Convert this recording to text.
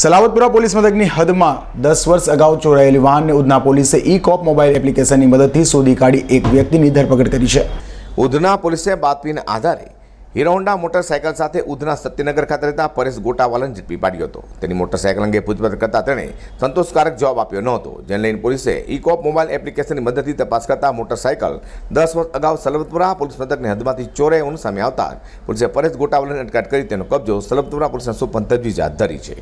Salabatpura police મથકની હદમાં દસ વર્ષ અગાઉ ચોરાયેલી વાહનને ઉધના પોલીસે ઈ કોપ મોબાઈલ એપ્લિકેશનની મદદથી શોધી કાઢી એક વ્યક્તિની ધરપકડ કરી છે ઉધના પોલીસે બાતમીના આધારે હીરોહોન્ડા મોટરસાયકલ સાથે ઉધના સત્યનગર ખાતે રહેતા પરેશ ગોટાવાલાને ઝડપી પાડ્યો હતો તેની મોટરસાયકલ અંગે પૂછપરછ કરતા તેણે સંતોષકારક જવાબ આપ્યો ન હતો જેને લઈને પોલીસે ઇકોપ મોબાઈલ એપ્લિકેશનની મદદથી તપાસ કરતાં મોટરસાયકલ દસ વર્ષ અગાઉ સલબતપુરા પોલીસ મથકની હદમાંથી ચોરાઈ સામે આવતા પોલીસે પરેશ ગોટાવાલાની અટકાયત કરી તેનો કબજો સલબતપુરા પોલીસના સુપંત તજવીજ હાથ ધરી છે